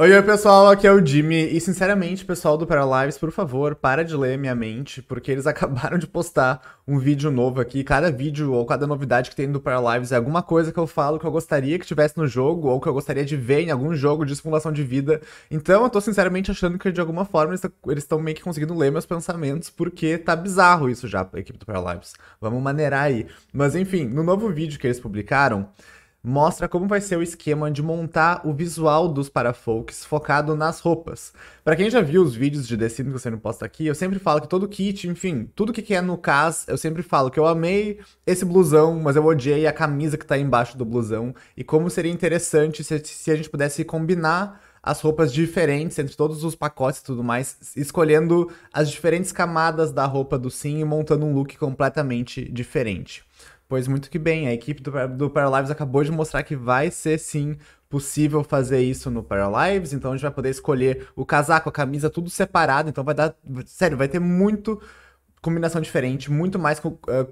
Oi, oi, pessoal, aqui é o Jimmy. E, sinceramente, pessoal do Paralives, por favor, para de ler minha mente, porque eles acabaram de postar um vídeo novo aqui. Cada vídeo ou cada novidade que tem do Paralives é alguma coisa que eu falo que eu gostaria que tivesse no jogo ou que eu gostaria de ver em algum jogo de simulação de vida. Então, eu tô sinceramente achando que, de alguma forma, eles tá, estão meio que conseguindo ler meus pensamentos, porque tá bizarro isso já, equipe do Paralives. Vamos maneirar aí. Mas, enfim, no novo vídeo que eles publicaram mostra como vai ser o esquema de montar o visual dos parafolks focado nas roupas. Para quem já viu os vídeos de The Sims que você não posta aqui, eu sempre falo que todo kit, enfim, tudo que é no cas, eu sempre falo que eu amei esse blusão, mas eu odiei a camisa que tá embaixo do blusão, e como seria interessante se, se a gente pudesse combinar as roupas diferentes entre todos os pacotes e tudo mais, escolhendo as diferentes camadas da roupa do Sim e montando um look completamente diferente. Pois muito que bem, a equipe do, do Paralives acabou de mostrar que vai ser sim possível fazer isso no Paralives, então a gente vai poder escolher o casaco, a camisa, tudo separado, então vai dar, sério, vai ter muito combinação diferente, muito mais uh,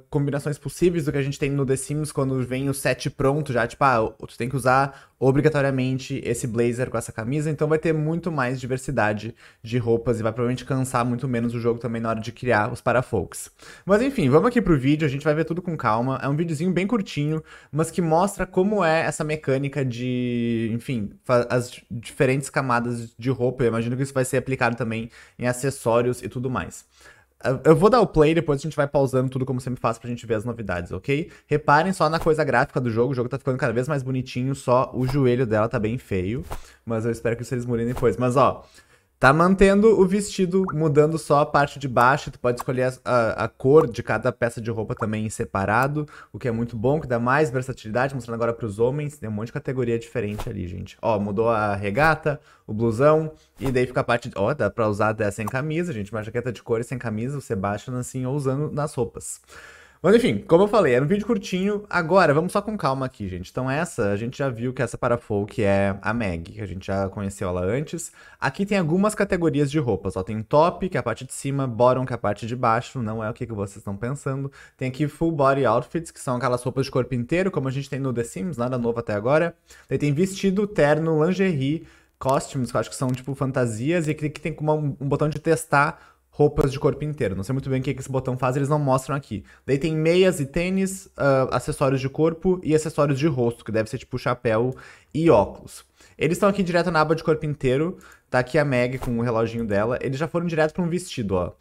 combinações possíveis do que a gente tem no The Sims quando vem o set pronto já, tipo, ah, tu tem que usar obrigatoriamente esse blazer com essa camisa, então vai ter muito mais diversidade de roupas e vai provavelmente cansar muito menos o jogo também na hora de criar os parafolks. Mas enfim, vamos aqui pro vídeo, a gente vai ver tudo com calma, é um videozinho bem curtinho, mas que mostra como é essa mecânica de, enfim, as diferentes camadas de roupa, eu imagino que isso vai ser aplicado também em acessórios e tudo mais. Eu vou dar o play, depois a gente vai pausando tudo como sempre faço pra gente ver as novidades, ok? Reparem só na coisa gráfica do jogo, o jogo tá ficando cada vez mais bonitinho, só o joelho dela tá bem feio. Mas eu espero que vocês murem depois. Mas ó, Tá mantendo o vestido, mudando só a parte de baixo. Tu pode escolher a, a, cor de cada peça de roupa também em separado, o que é muito bom, que dá mais versatilidade. Mostrando agora para os homens, tem um monte de categoria diferente ali, gente. Ó, mudou a regata, o blusão, e daí fica a parte... Ó, dá para usar até sem camisa, gente. Uma jaqueta de cores sem camisa, o Sebastian, assim, ou usando nas roupas. Mas enfim, como eu falei, era um vídeo curtinho. Agora, vamos só com calma aqui, gente. Então essa, a gente já viu que essa para folk é a Meg, que a gente já conheceu ela antes. Aqui tem algumas categorias de roupas, ó. Tem top, que é a parte de cima, bottom, que é a parte de baixo. Não é o que, que vocês estão pensando. Tem aqui full body outfits, que são aquelas roupas de corpo inteiro, como a gente tem no The Sims, nada novo até agora. Aí tem vestido, terno, lingerie, costumes, que eu acho que são, tipo, fantasias. E aqui que tem uma, um botão de testar roupas de corpo inteiro. Não sei muito bem o que esse botão faz, eles não mostram aqui. Daí tem meias e tênis, uh, acessórios de corpo e acessórios de rosto, que deve ser tipo chapéu e óculos. Eles estão aqui direto na aba de corpo inteiro. Tá aqui a Meg com o reloginho dela. Eles já foram direto para um vestido, ó.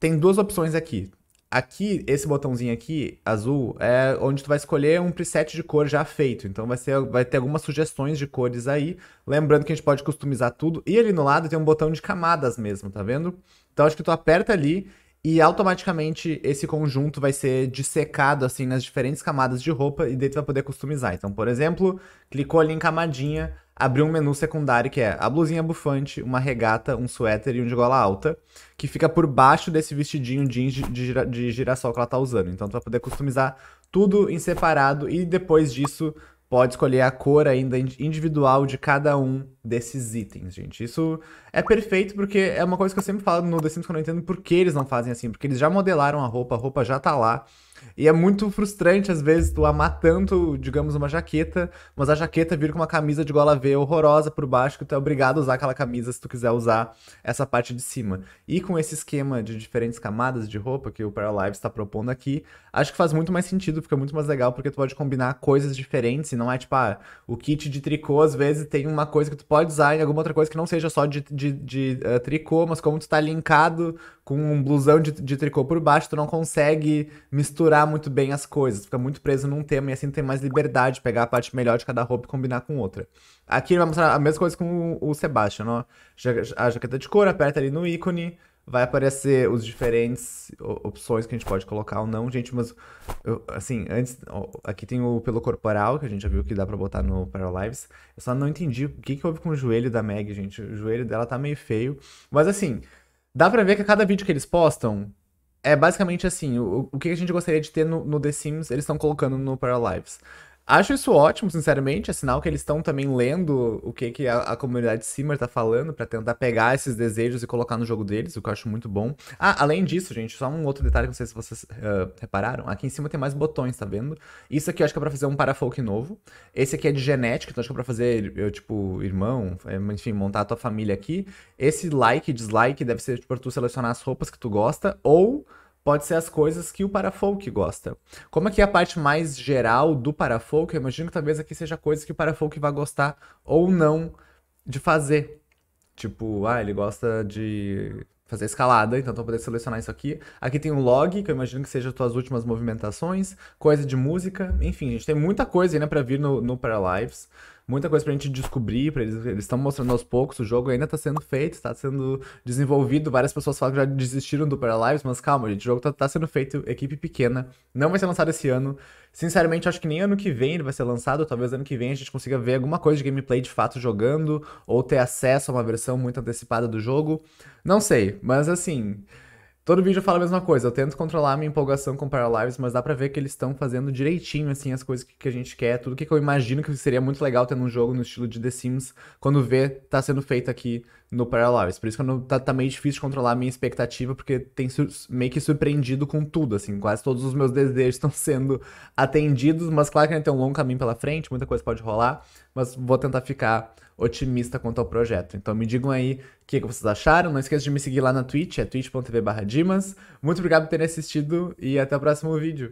Tem duas opções aqui. Aqui, esse botãozinho aqui, azul, é onde tu vai escolher um preset de cor já feito. Então vai, ser, vai ter algumas sugestões de cores aí. Lembrando que a gente pode customizar tudo. E ali no lado tem um botão de camadas mesmo, tá vendo? Então acho que tu aperta ali e automaticamente esse conjunto vai ser dissecado assim nas diferentes camadas de roupa e daí tu vai poder customizar. Então, por exemplo, clicou ali em camadinha, abriu um menu secundário que é a blusinha bufante, uma regata, um suéter e um de gola alta, que fica por baixo desse vestidinho jeans de, de, de girassol que ela tá usando. Então tu vai poder customizar tudo em separado e depois disso pode escolher a cor ainda individual de cada um desses itens, gente. Isso é perfeito porque é uma coisa que eu sempre falo no The Sims que eu não entendo por que eles não fazem assim, porque eles já modelaram a roupa, a roupa já tá lá. E é muito frustrante, às vezes, tu amar tanto, digamos, uma jaqueta, mas a jaqueta vir com uma camisa de gola V horrorosa por baixo, que tu é obrigado a usar aquela camisa se tu quiser usar essa parte de cima. E com esse esquema de diferentes camadas de roupa que o Paralive está propondo aqui, acho que faz muito mais sentido, fica muito mais legal, porque tu pode combinar coisas diferentes, e não é tipo, ah, o kit de tricô, às vezes, tem uma coisa que tu pode usar em alguma outra coisa que não seja só de, de, de uh, tricô, mas como tu tá linkado com um blusão de, de tricô por baixo, tu não consegue misturar misturar muito bem as coisas, fica muito preso num tema e assim tem mais liberdade de pegar a parte melhor de cada roupa e combinar com outra. Aqui vai mostrar a mesma coisa com o Sebastian, ó. A jaqueta de cor, aperta ali no ícone, vai aparecer os diferentes opções que a gente pode colocar ou não. Gente, mas eu, assim, antes, ó, aqui tem o pelo corporal, que a gente já viu que dá para botar no Paralives. Eu só não entendi o que que houve com o joelho da Meg, gente. O joelho dela tá meio feio, mas assim, dá para ver que a cada vídeo que eles postam é basicamente assim, o, o que a gente gostaria de ter no, no The Sims, eles estão colocando no Paralives. Acho isso ótimo, sinceramente. É sinal que eles estão também lendo o que, que a, a comunidade Simmer tá falando para tentar pegar esses desejos e colocar no jogo deles, o que eu acho muito bom. Ah, além disso, gente, só um outro detalhe que não sei se vocês uh, repararam. Aqui em cima tem mais botões, tá vendo? Isso aqui eu acho que é pra fazer um parafolk novo. Esse aqui é de genética, então acho que é pra fazer, eu, tipo, irmão, é, enfim, montar a tua família aqui. Esse like e dislike deve ser tipo, pra tu selecionar as roupas que tu gosta ou pode ser as coisas que o parafolk gosta. Como aqui é a parte mais geral do parafolk, eu imagino que talvez aqui seja coisas que o parafolk vai gostar ou não de fazer. Tipo, ah, ele gosta de fazer escalada, então vou poder selecionar isso aqui. Aqui tem um log, que eu imagino que seja as tuas últimas movimentações, coisa de música, enfim, a gente tem muita coisa ainda né, para vir no, no Paralives muita coisa pra gente descobrir, pra eles eles estão mostrando aos poucos, o jogo ainda tá sendo feito, tá sendo desenvolvido, várias pessoas falam que já desistiram do Paralives, mas calma, gente, o jogo tá, tá sendo feito, equipe pequena, não vai ser lançado esse ano. Sinceramente, acho que nem ano que vem ele vai ser lançado, talvez ano que vem a gente consiga ver alguma coisa de gameplay de fato jogando ou ter acesso a uma versão muito antecipada do jogo. Não sei, mas assim, Todo vídeo fala a mesma coisa. Eu tento controlar a minha empolgação com Paralives, mas dá pra ver que eles estão fazendo direitinho, assim, as coisas que, que a gente quer. Tudo que, que eu imagino que seria muito legal tendo um jogo no estilo de The Sims, quando vê, tá sendo feito aqui no Parallel Por isso que eu não, tá, tá meio difícil de controlar a minha expectativa, porque tem meio que surpreendido com tudo, assim. Quase todos os meus desejos estão sendo atendidos, mas claro que ainda tem um longo caminho pela frente, muita coisa pode rolar, mas vou tentar ficar otimista quanto ao projeto. Então me digam aí o que, que, vocês acharam. Não esqueça de me seguir lá na Twitch, é twitch.tv/dimas. Muito obrigado por terem assistido e até o próximo vídeo.